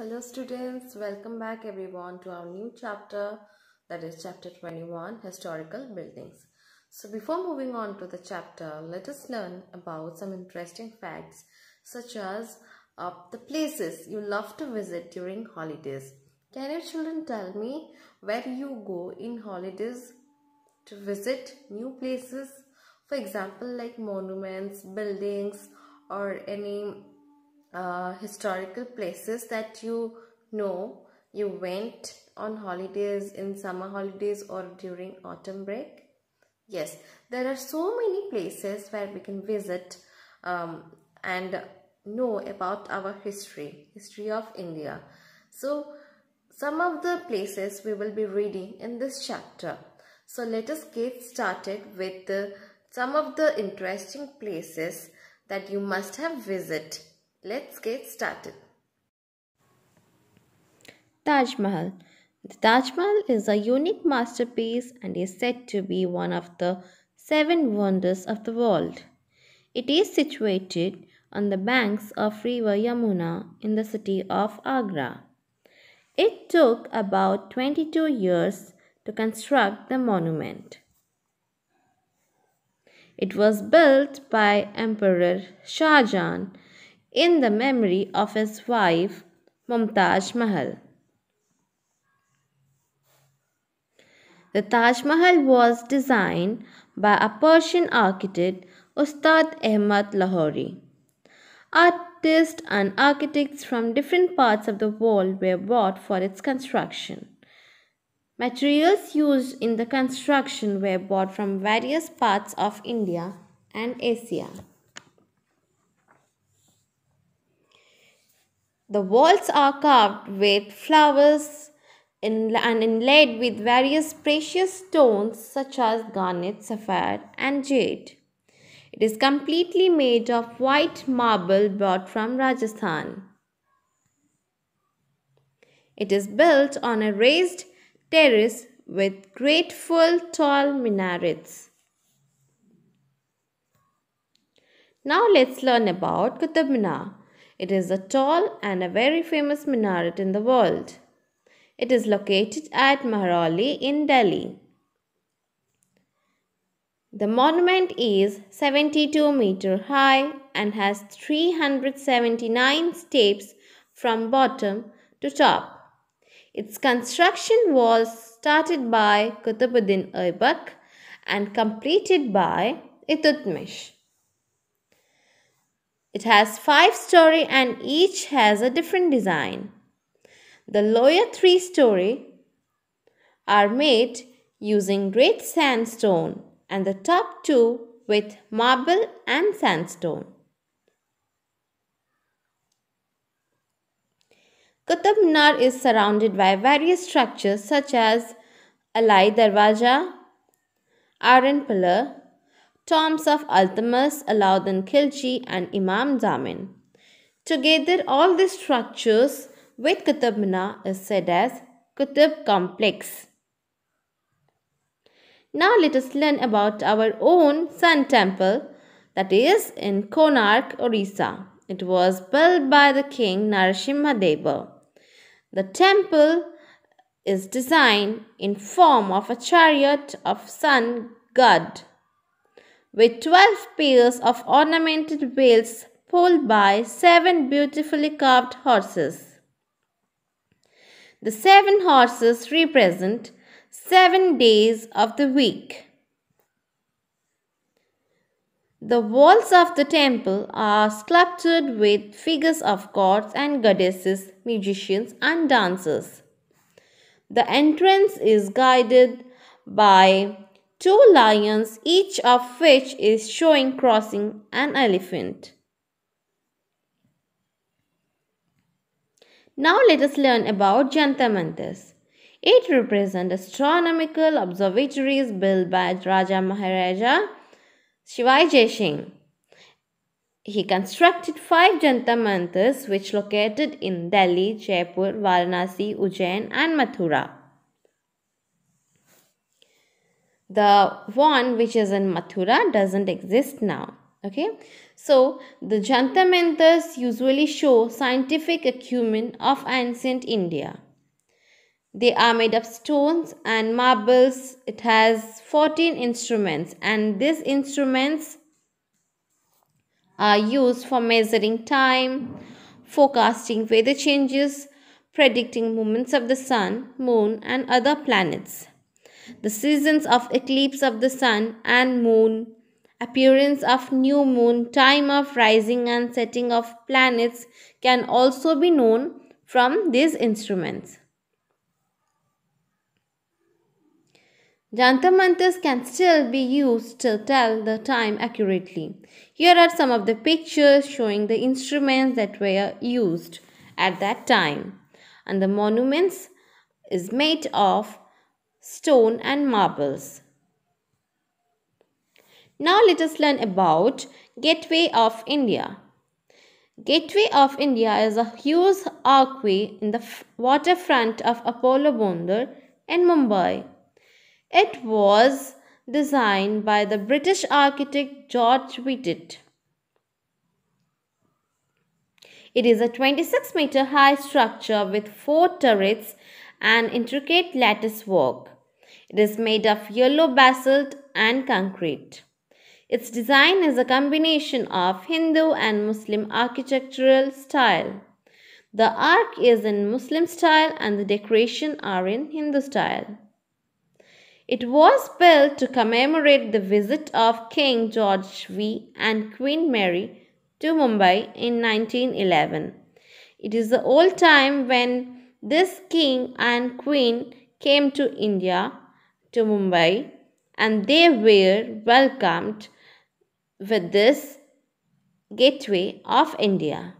Hello students, welcome back everyone to our new chapter that is chapter 21 historical buildings. So before moving on to the chapter, let us learn about some interesting facts such as uh, the places you love to visit during holidays. Can you children tell me where you go in holidays to visit new places? For example, like monuments, buildings or any uh, historical places that you know you went on holidays in summer holidays or during autumn break yes there are so many places where we can visit um, and know about our history history of india so some of the places we will be reading in this chapter so let us get started with the, some of the interesting places that you must have visited Let's get started. Taj Mahal The Taj Mahal is a unique masterpiece and is said to be one of the seven wonders of the world. It is situated on the banks of river Yamuna in the city of Agra. It took about 22 years to construct the monument. It was built by Emperor Shah Jahan in the memory of his wife Mumtaj Mahal. The Taj Mahal was designed by a Persian architect Ustad Ahmad Lahori. Artists and architects from different parts of the world were brought for its construction. Materials used in the construction were bought from various parts of India and Asia. The walls are carved with flowers and inlaid with various precious stones such as garnet, sapphire, and jade. It is completely made of white marble brought from Rajasthan. It is built on a raised terrace with grateful tall minarets. Now let's learn about Qutub Minar. It is a tall and a very famous minaret in the world. It is located at Maharali in Delhi. The monument is 72 meter high and has 379 steps from bottom to top. Its construction was started by Qutbuddin Aibak and completed by Itutmish. It has five story and each has a different design. The lower three story are made using red sandstone and the top two with marble and sandstone. Qutub Minar is surrounded by various structures such as Alai Darwaja, Iron Pillar, tombs of Althamas, Alauddin Khilji and Imam Zamin. Together all these structures with Qutub Minar is said as Qutub complex. Now let us learn about our own sun temple that is in Konark, Orissa. It was built by the king Narasimha Deva. The temple is designed in form of a chariot of sun god with 12 pairs of ornamented wheels pulled by seven beautifully carved horses. The seven horses represent seven days of the week. The walls of the temple are sculptured with figures of gods and goddesses, musicians and dancers. The entrance is guided by two lions, each of which is showing crossing an elephant. Now let us learn about Jantar It represents astronomical observatories built by Raja Maharaja Shivaji Singh. He constructed five Jantar which located in Delhi, Jaipur, Varanasi, Ujjain and Mathura. the one which is in Mathura doesn't exist now. Okay, so the Jantar Mantars usually show scientific acumen of ancient India. They are made of stones and marbles. It has 14 instruments and these instruments are used for measuring time, forecasting weather changes, predicting movements of the sun, moon and other planets the seasons of eclipse of the sun and moon, appearance of new moon, time of rising and setting of planets can also be known from these instruments. Jantamantas can still be used to tell the time accurately. Here are some of the pictures showing the instruments that were used at that time. And the monuments is made of stone and marbles. Now let us learn about Gateway of India. Gateway of India is a huge archway in the waterfront of Apollo Bondur in Mumbai. It was designed by the British architect George Whitett. It is a 26 meter high structure with four turrets and intricate lattice work. It is made of yellow basalt and concrete. Its design is a combination of Hindu and Muslim architectural style. The arch is in Muslim style and the decoration are in Hindu style. It was built to commemorate the visit of King George V and Queen Mary to Mumbai in 1911. It is the old time when this king and queen came to India, to Mumbai, and they were welcomed with this gateway of India.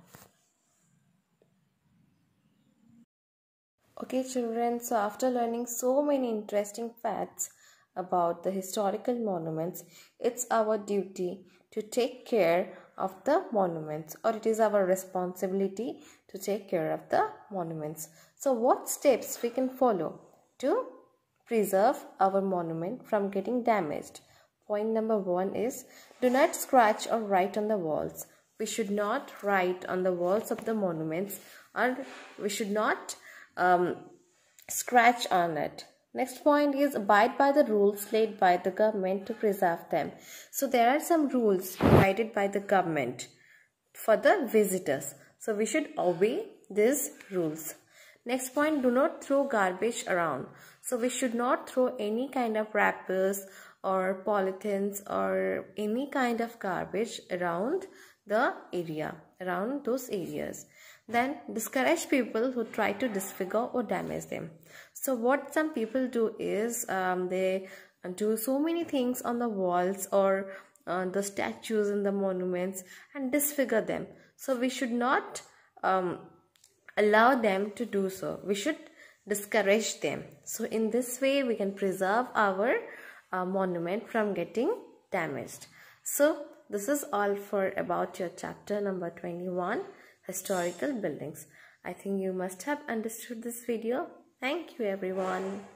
Okay, children, so after learning so many interesting facts about the historical monuments, it's our duty to take care of the monuments or it is our responsibility to take care of the monuments. So what steps we can follow to preserve our monument from getting damaged? Point number one is do not scratch or write on the walls. We should not write on the walls of the monuments or we should not um, scratch on it. Next point is abide by the rules laid by the government to preserve them. So there are some rules provided by the government for the visitors. So we should obey these rules. Next point, do not throw garbage around. So we should not throw any kind of wrappers or polythins or any kind of garbage around the area, around those areas. Then discourage people who try to disfigure or damage them. So what some people do is um, they do so many things on the walls or uh, the statues and the monuments and disfigure them. So we should not um, allow them to do so. We should discourage them. So in this way we can preserve our uh, monument from getting damaged. So this is all for about your chapter number 21 historical buildings. I think you must have understood this video. Thank you everyone.